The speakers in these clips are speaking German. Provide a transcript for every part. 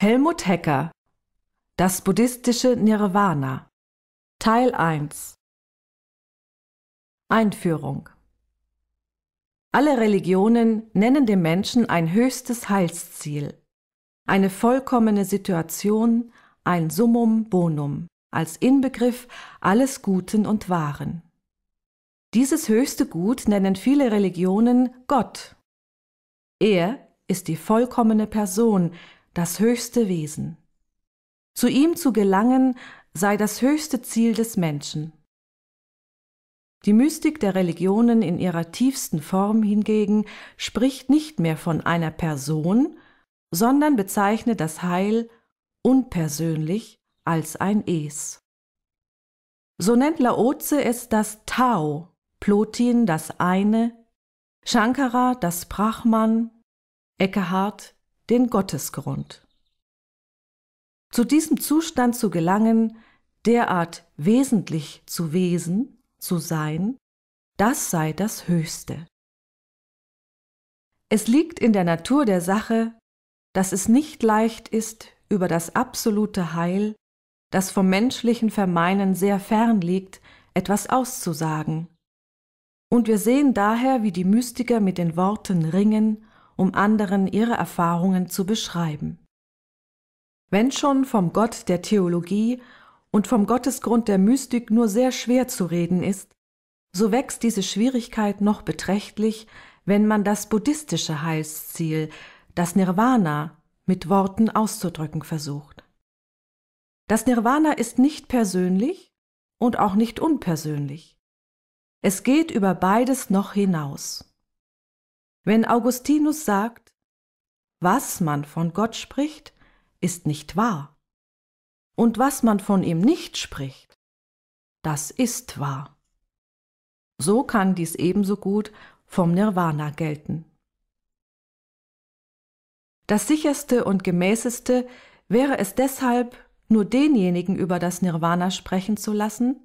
Helmut Hecker Das buddhistische Nirvana Teil 1 Einführung Alle Religionen nennen dem Menschen ein höchstes Heilsziel, eine vollkommene Situation, ein Summum Bonum, als Inbegriff alles Guten und Wahren. Dieses höchste Gut nennen viele Religionen Gott. Er ist die vollkommene Person, das höchste Wesen. Zu ihm zu gelangen sei das höchste Ziel des Menschen. Die Mystik der Religionen in ihrer tiefsten Form hingegen spricht nicht mehr von einer Person, sondern bezeichnet das Heil unpersönlich als ein Es. So nennt Laoze es das Tao, Plotin das eine, Shankara das Brahman, Eckhart den Gottesgrund. Zu diesem Zustand zu gelangen, derart wesentlich zu wesen, zu sein, das sei das Höchste. Es liegt in der Natur der Sache, dass es nicht leicht ist, über das absolute Heil, das vom menschlichen Vermeinen sehr fern liegt, etwas auszusagen. Und wir sehen daher, wie die Mystiker mit den Worten ringen um anderen ihre Erfahrungen zu beschreiben. Wenn schon vom Gott der Theologie und vom Gottesgrund der Mystik nur sehr schwer zu reden ist, so wächst diese Schwierigkeit noch beträchtlich, wenn man das buddhistische Heilsziel, das Nirvana, mit Worten auszudrücken versucht. Das Nirvana ist nicht persönlich und auch nicht unpersönlich. Es geht über beides noch hinaus. Wenn Augustinus sagt, was man von Gott spricht, ist nicht wahr, und was man von ihm nicht spricht, das ist wahr. So kann dies ebenso gut vom Nirvana gelten. Das sicherste und gemäßeste wäre es deshalb, nur denjenigen über das Nirvana sprechen zu lassen,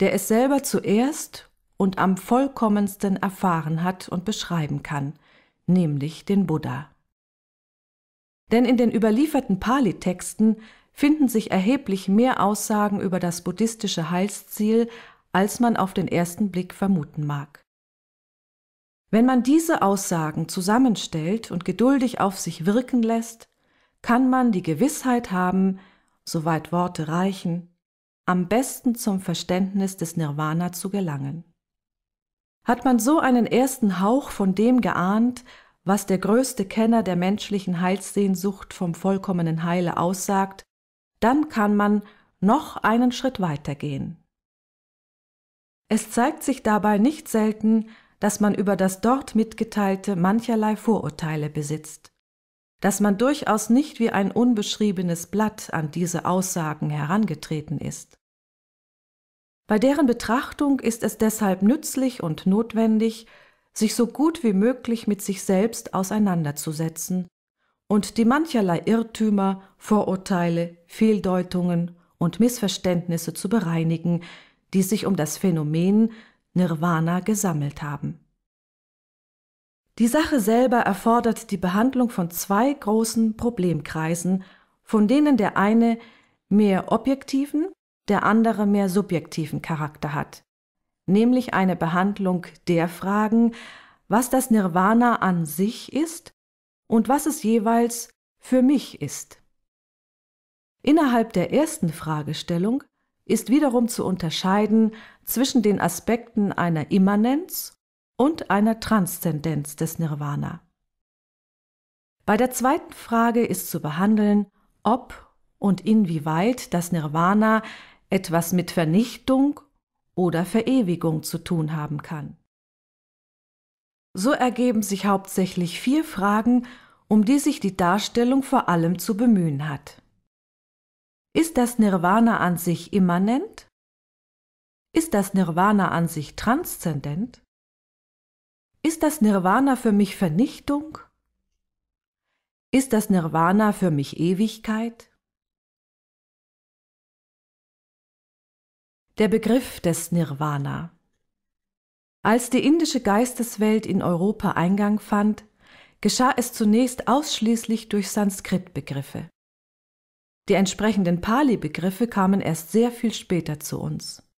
der es selber zuerst und am vollkommensten erfahren hat und beschreiben kann, nämlich den Buddha. Denn in den überlieferten Pali-Texten finden sich erheblich mehr Aussagen über das buddhistische Heilsziel, als man auf den ersten Blick vermuten mag. Wenn man diese Aussagen zusammenstellt und geduldig auf sich wirken lässt, kann man die Gewissheit haben, soweit Worte reichen, am besten zum Verständnis des Nirvana zu gelangen. Hat man so einen ersten Hauch von dem geahnt, was der größte Kenner der menschlichen Heilssehnsucht vom vollkommenen Heile aussagt, dann kann man noch einen Schritt weitergehen. Es zeigt sich dabei nicht selten, dass man über das dort mitgeteilte mancherlei Vorurteile besitzt, dass man durchaus nicht wie ein unbeschriebenes Blatt an diese Aussagen herangetreten ist. Bei deren Betrachtung ist es deshalb nützlich und notwendig, sich so gut wie möglich mit sich selbst auseinanderzusetzen und die mancherlei Irrtümer, Vorurteile, Fehldeutungen und Missverständnisse zu bereinigen, die sich um das Phänomen Nirvana gesammelt haben. Die Sache selber erfordert die Behandlung von zwei großen Problemkreisen, von denen der eine mehr objektiven der andere mehr subjektiven Charakter hat, nämlich eine Behandlung der Fragen, was das Nirvana an sich ist und was es jeweils für mich ist. Innerhalb der ersten Fragestellung ist wiederum zu unterscheiden zwischen den Aspekten einer Immanenz und einer Transzendenz des Nirvana. Bei der zweiten Frage ist zu behandeln, ob und inwieweit das Nirvana etwas mit Vernichtung oder Verewigung zu tun haben kann. So ergeben sich hauptsächlich vier Fragen, um die sich die Darstellung vor allem zu bemühen hat. Ist das Nirvana an sich immanent? Ist das Nirvana an sich transzendent? Ist das Nirvana für mich Vernichtung? Ist das Nirvana für mich Ewigkeit? Der Begriff des Nirvana. Als die indische Geisteswelt in Europa Eingang fand, geschah es zunächst ausschließlich durch Sanskrit-Begriffe. Die entsprechenden Pali-Begriffe kamen erst sehr viel später zu uns.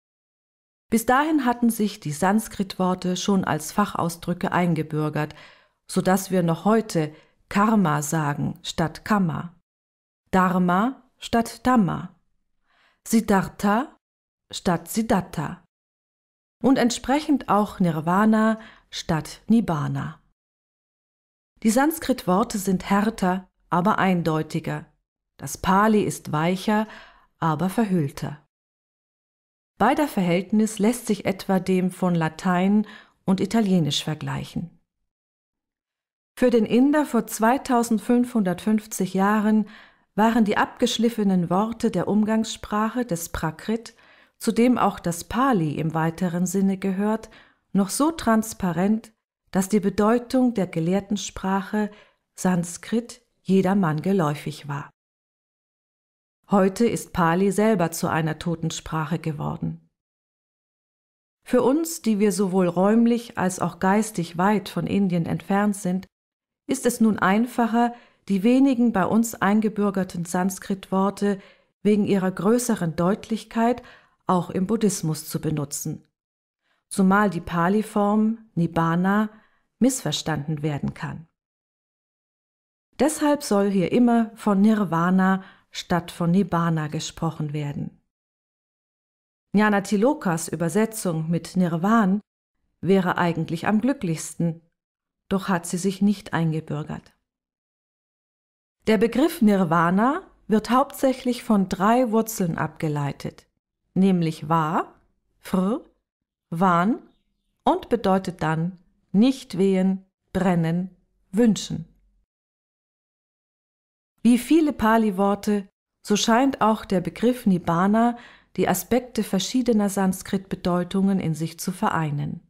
Bis dahin hatten sich die Sanskrit-Worte schon als Fachausdrücke eingebürgert, so dass wir noch heute Karma sagen statt Kamma, Dharma statt Dhamma, Siddhartha statt Siddhartha und entsprechend auch Nirvana statt Nibbana. Die Sanskrit-Worte sind härter, aber eindeutiger. Das Pali ist weicher, aber verhüllter. Beider Verhältnis lässt sich etwa dem von Latein und Italienisch vergleichen. Für den Inder vor 2550 Jahren waren die abgeschliffenen Worte der Umgangssprache des Prakrit zu dem auch das Pali im weiteren Sinne gehört, noch so transparent, dass die Bedeutung der gelehrten Sprache Sanskrit jedermann geläufig war. Heute ist Pali selber zu einer Totensprache geworden. Für uns, die wir sowohl räumlich als auch geistig weit von Indien entfernt sind, ist es nun einfacher, die wenigen bei uns eingebürgerten Sanskrit-Worte wegen ihrer größeren Deutlichkeit auch im Buddhismus zu benutzen, zumal die Pali-Form Nibbana missverstanden werden kann. Deshalb soll hier immer von Nirvana statt von Nibbana gesprochen werden. Jnana Tilokas Übersetzung mit Nirvan wäre eigentlich am glücklichsten, doch hat sie sich nicht eingebürgert. Der Begriff Nirvana wird hauptsächlich von drei Wurzeln abgeleitet nämlich war, fr, waren und bedeutet dann nicht wehen, brennen, wünschen. Wie viele Pali-Worte, so scheint auch der Begriff Nibbana die Aspekte verschiedener Sanskrit-Bedeutungen in sich zu vereinen.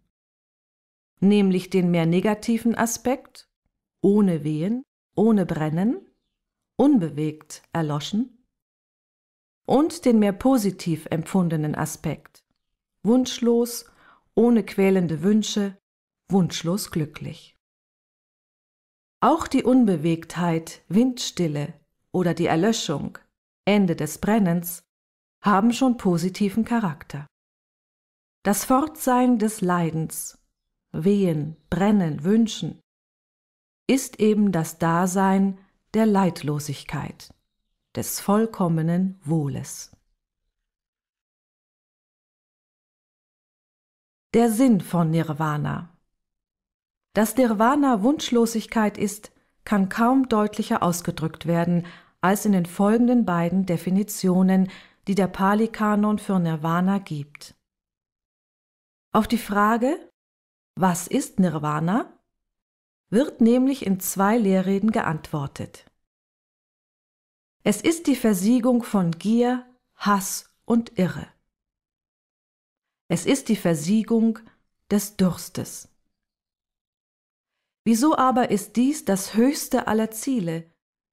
Nämlich den mehr negativen Aspekt, ohne Wehen, ohne Brennen, unbewegt erloschen, und den mehr positiv empfundenen Aspekt. Wunschlos, ohne quälende Wünsche, wunschlos glücklich. Auch die Unbewegtheit, Windstille oder die Erlöschung, Ende des Brennens, haben schon positiven Charakter. Das Fortsein des Leidens, Wehen, Brennen, Wünschen, ist eben das Dasein der Leidlosigkeit des vollkommenen Wohles. Der Sinn von Nirvana. Dass Nirvana Wunschlosigkeit ist, kann kaum deutlicher ausgedrückt werden als in den folgenden beiden Definitionen, die der Pali-Kanon für Nirvana gibt. Auf die Frage, was ist Nirvana, wird nämlich in zwei Lehrreden geantwortet. Es ist die Versiegung von Gier, Hass und Irre. Es ist die Versiegung des Durstes. Wieso aber ist dies das höchste aller Ziele,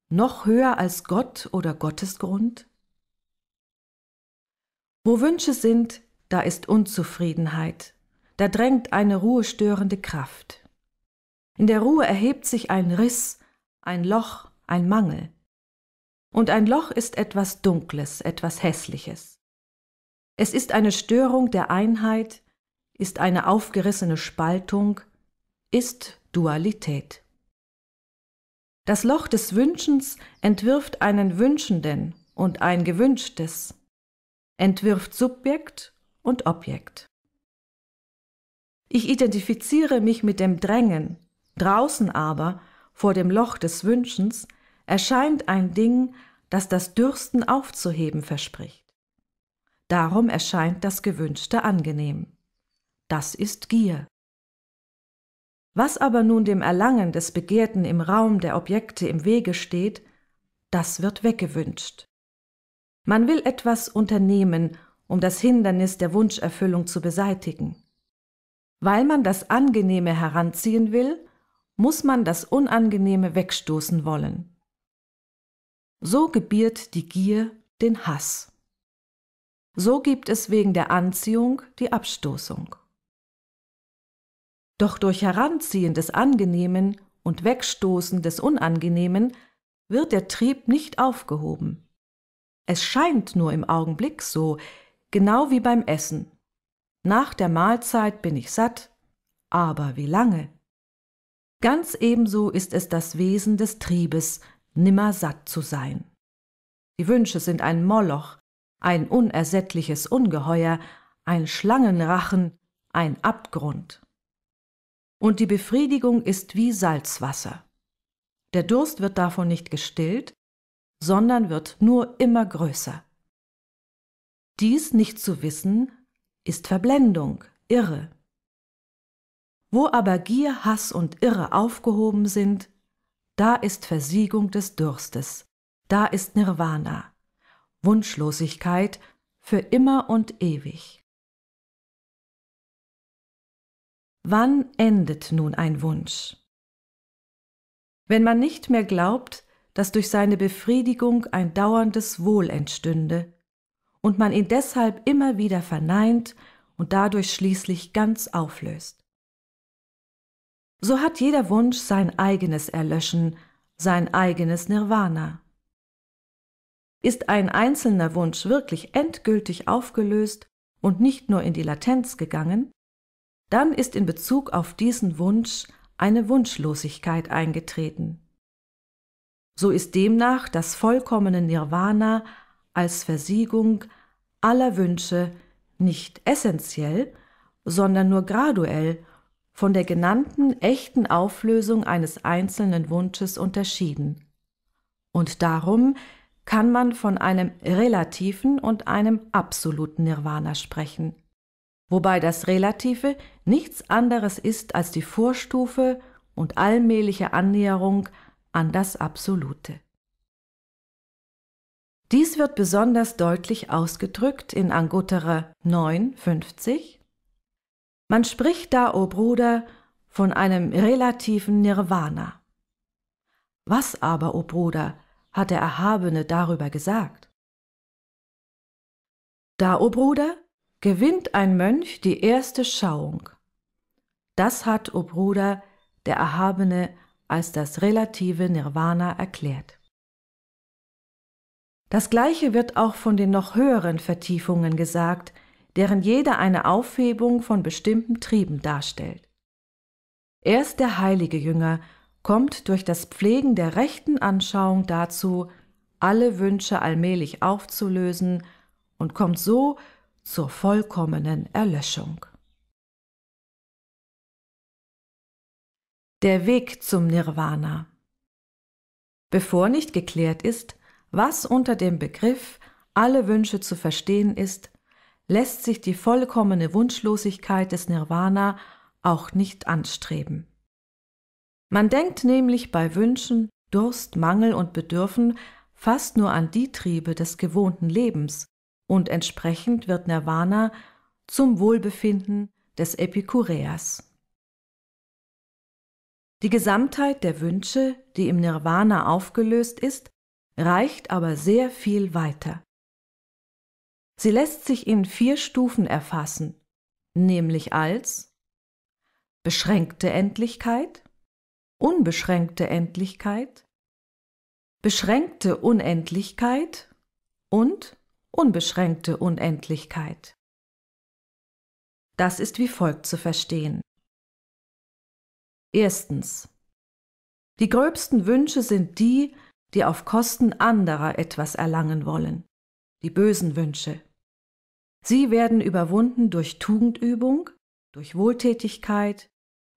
noch höher als Gott oder Gottesgrund? Wo Wünsche sind, da ist Unzufriedenheit, da drängt eine ruhestörende Kraft. In der Ruhe erhebt sich ein Riss, ein Loch, ein Mangel und ein Loch ist etwas Dunkles, etwas Hässliches. Es ist eine Störung der Einheit, ist eine aufgerissene Spaltung, ist Dualität. Das Loch des Wünschens entwirft einen Wünschenden und ein Gewünschtes, entwirft Subjekt und Objekt. Ich identifiziere mich mit dem Drängen, draußen aber, vor dem Loch des Wünschens, erscheint ein Ding, das das Dürsten aufzuheben verspricht. Darum erscheint das Gewünschte angenehm. Das ist Gier. Was aber nun dem Erlangen des Begehrten im Raum der Objekte im Wege steht, das wird weggewünscht. Man will etwas unternehmen, um das Hindernis der Wunscherfüllung zu beseitigen. Weil man das Angenehme heranziehen will, muss man das Unangenehme wegstoßen wollen. So gebiert die Gier den Hass. So gibt es wegen der Anziehung die Abstoßung. Doch durch Heranziehen des Angenehmen und Wegstoßen des Unangenehmen wird der Trieb nicht aufgehoben. Es scheint nur im Augenblick so, genau wie beim Essen. Nach der Mahlzeit bin ich satt, aber wie lange? Ganz ebenso ist es das Wesen des Triebes, nimmer satt zu sein. Die Wünsche sind ein Moloch, ein unersättliches Ungeheuer, ein Schlangenrachen, ein Abgrund. Und die Befriedigung ist wie Salzwasser. Der Durst wird davon nicht gestillt, sondern wird nur immer größer. Dies nicht zu wissen, ist Verblendung, Irre. Wo aber Gier, Hass und Irre aufgehoben sind, da ist Versiegung des Durstes, da ist Nirvana, Wunschlosigkeit für immer und ewig. Wann endet nun ein Wunsch? Wenn man nicht mehr glaubt, dass durch seine Befriedigung ein dauerndes Wohl entstünde und man ihn deshalb immer wieder verneint und dadurch schließlich ganz auflöst so hat jeder Wunsch sein eigenes Erlöschen, sein eigenes Nirvana. Ist ein einzelner Wunsch wirklich endgültig aufgelöst und nicht nur in die Latenz gegangen, dann ist in Bezug auf diesen Wunsch eine Wunschlosigkeit eingetreten. So ist demnach das vollkommene Nirvana als Versiegung aller Wünsche nicht essentiell, sondern nur graduell von der genannten echten Auflösung eines einzelnen Wunsches unterschieden. Und darum kann man von einem relativen und einem absoluten Nirvana sprechen, wobei das Relative nichts anderes ist als die Vorstufe und allmähliche Annäherung an das Absolute. Dies wird besonders deutlich ausgedrückt in Anguttara 9, 50 man spricht da, o oh Bruder, von einem relativen Nirvana. Was aber, o oh Bruder, hat der Erhabene darüber gesagt? Da, o oh Bruder, gewinnt ein Mönch die erste Schauung. Das hat, o Bruder, der Erhabene als das relative Nirvana erklärt. Das gleiche wird auch von den noch höheren Vertiefungen gesagt, deren jeder eine Aufhebung von bestimmten Trieben darstellt. Erst der heilige Jünger kommt durch das Pflegen der rechten Anschauung dazu, alle Wünsche allmählich aufzulösen und kommt so zur vollkommenen Erlöschung. Der Weg zum Nirvana. Bevor nicht geklärt ist, was unter dem Begriff alle Wünsche zu verstehen ist, lässt sich die vollkommene Wunschlosigkeit des Nirvana auch nicht anstreben. Man denkt nämlich bei Wünschen, Durst, Mangel und Bedürfen fast nur an die Triebe des gewohnten Lebens und entsprechend wird Nirvana zum Wohlbefinden des Epikureas. Die Gesamtheit der Wünsche, die im Nirvana aufgelöst ist, reicht aber sehr viel weiter. Sie lässt sich in vier Stufen erfassen, nämlich als beschränkte Endlichkeit, unbeschränkte Endlichkeit, beschränkte Unendlichkeit und unbeschränkte Unendlichkeit. Das ist wie folgt zu verstehen. Erstens. Die gröbsten Wünsche sind die, die auf Kosten anderer etwas erlangen wollen, die bösen Wünsche. Sie werden überwunden durch Tugendübung, durch Wohltätigkeit,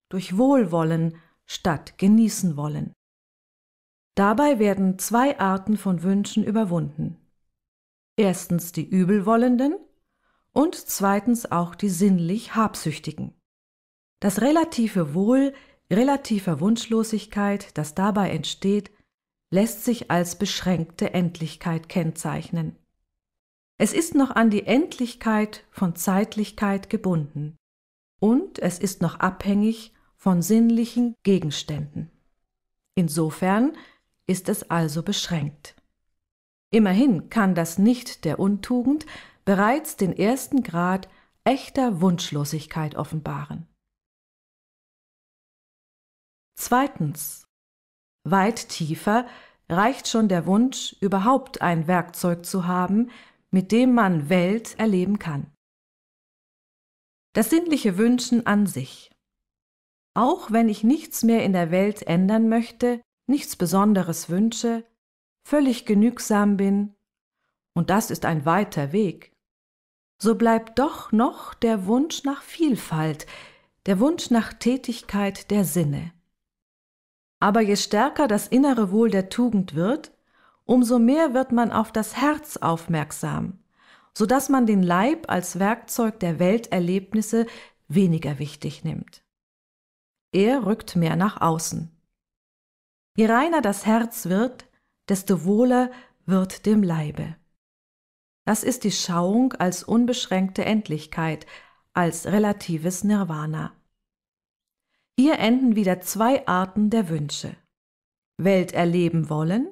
durch Wohlwollen statt genießen wollen. Dabei werden zwei Arten von Wünschen überwunden. Erstens die Übelwollenden und zweitens auch die sinnlich Habsüchtigen. Das relative Wohl relativer Wunschlosigkeit, das dabei entsteht, lässt sich als beschränkte Endlichkeit kennzeichnen. Es ist noch an die Endlichkeit von Zeitlichkeit gebunden und es ist noch abhängig von sinnlichen Gegenständen. Insofern ist es also beschränkt. Immerhin kann das Nicht der Untugend bereits den ersten Grad echter Wunschlosigkeit offenbaren. Zweitens. Weit tiefer reicht schon der Wunsch, überhaupt ein Werkzeug zu haben, mit dem man Welt erleben kann. Das sinnliche Wünschen an sich. Auch wenn ich nichts mehr in der Welt ändern möchte, nichts Besonderes wünsche, völlig genügsam bin, und das ist ein weiter Weg, so bleibt doch noch der Wunsch nach Vielfalt, der Wunsch nach Tätigkeit der Sinne. Aber je stärker das innere Wohl der Tugend wird, umso mehr wird man auf das Herz aufmerksam, so dass man den Leib als Werkzeug der Welterlebnisse weniger wichtig nimmt. Er rückt mehr nach außen. Je reiner das Herz wird, desto wohler wird dem Leibe. Das ist die Schauung als unbeschränkte Endlichkeit, als relatives Nirvana. Hier enden wieder zwei Arten der Wünsche. Welt erleben wollen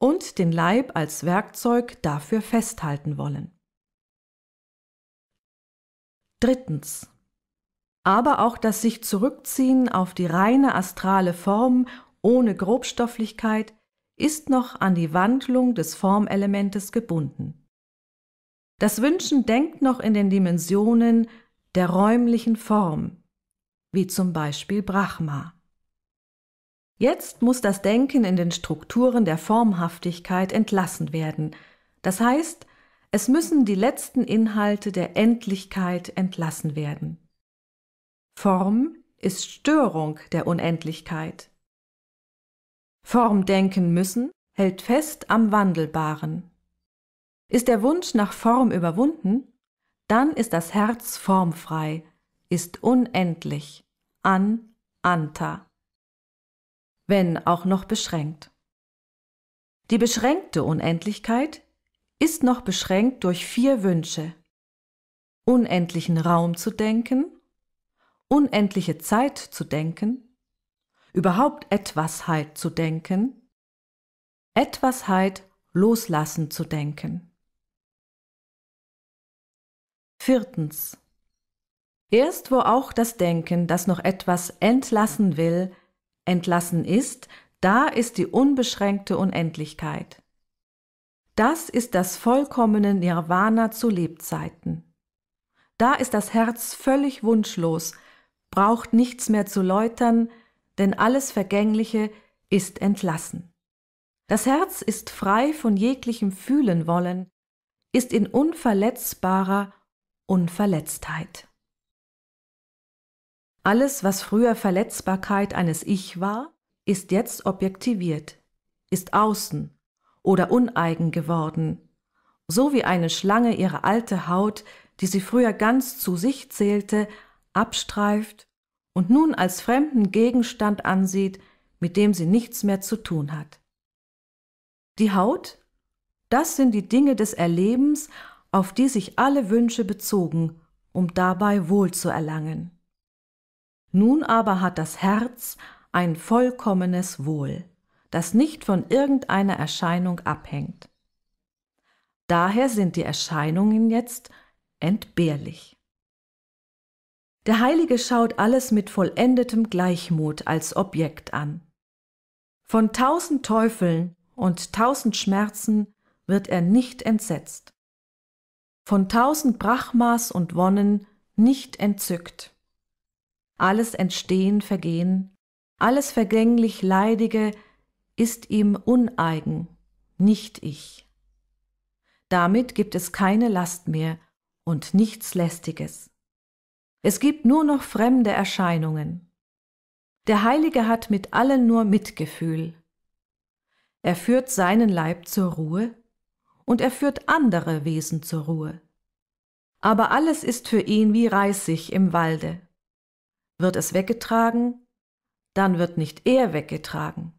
und den Leib als Werkzeug dafür festhalten wollen. Drittens. Aber auch das sich zurückziehen auf die reine astrale Form ohne Grobstofflichkeit ist noch an die Wandlung des Formelementes gebunden. Das Wünschen denkt noch in den Dimensionen der räumlichen Form, wie zum Beispiel Brahma. Jetzt muss das Denken in den Strukturen der Formhaftigkeit entlassen werden. Das heißt, es müssen die letzten Inhalte der Endlichkeit entlassen werden. Form ist Störung der Unendlichkeit. Form denken müssen hält fest am Wandelbaren. Ist der Wunsch nach Form überwunden, dann ist das Herz formfrei, ist unendlich, an anta wenn auch noch beschränkt. Die beschränkte Unendlichkeit ist noch beschränkt durch vier Wünsche. Unendlichen Raum zu denken, unendliche Zeit zu denken, überhaupt Etwasheit zu denken, Etwasheit loslassen zu denken. Viertens. Erst wo auch das Denken, das noch etwas entlassen will, entlassen ist, da ist die unbeschränkte Unendlichkeit. Das ist das vollkommene Nirvana zu Lebzeiten. Da ist das Herz völlig wunschlos, braucht nichts mehr zu läutern, denn alles Vergängliche ist entlassen. Das Herz ist frei von jeglichem Fühlen wollen, ist in unverletzbarer Unverletztheit. Alles, was früher Verletzbarkeit eines Ich war, ist jetzt objektiviert, ist außen oder uneigen geworden, so wie eine Schlange ihre alte Haut, die sie früher ganz zu sich zählte, abstreift und nun als fremden Gegenstand ansieht, mit dem sie nichts mehr zu tun hat. Die Haut, das sind die Dinge des Erlebens, auf die sich alle Wünsche bezogen, um dabei Wohl zu erlangen. Nun aber hat das Herz ein vollkommenes Wohl, das nicht von irgendeiner Erscheinung abhängt. Daher sind die Erscheinungen jetzt entbehrlich. Der Heilige schaut alles mit vollendetem Gleichmut als Objekt an. Von tausend Teufeln und tausend Schmerzen wird er nicht entsetzt, von tausend Brahmas und Wonnen nicht entzückt alles Entstehen, Vergehen, alles vergänglich Leidige ist ihm uneigen, nicht ich. Damit gibt es keine Last mehr und nichts Lästiges. Es gibt nur noch fremde Erscheinungen. Der Heilige hat mit allen nur Mitgefühl. Er führt seinen Leib zur Ruhe und er führt andere Wesen zur Ruhe. Aber alles ist für ihn wie Reisig im Walde. Wird es weggetragen, dann wird nicht er weggetragen.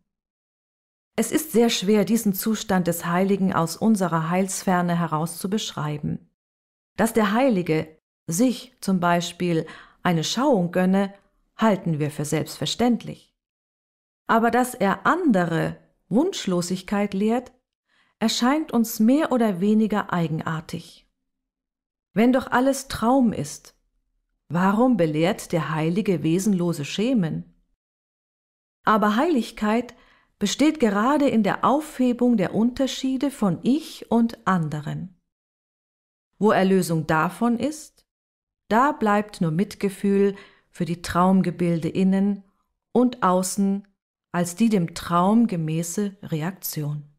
Es ist sehr schwer, diesen Zustand des Heiligen aus unserer Heilsferne heraus zu beschreiben. Dass der Heilige sich zum Beispiel eine Schauung gönne, halten wir für selbstverständlich. Aber dass er andere Wunschlosigkeit lehrt, erscheint uns mehr oder weniger eigenartig. Wenn doch alles Traum ist, Warum belehrt der Heilige wesenlose Schemen? Aber Heiligkeit besteht gerade in der Aufhebung der Unterschiede von Ich und anderen. Wo Erlösung davon ist, da bleibt nur Mitgefühl für die Traumgebilde innen und außen als die dem Traum gemäße Reaktion.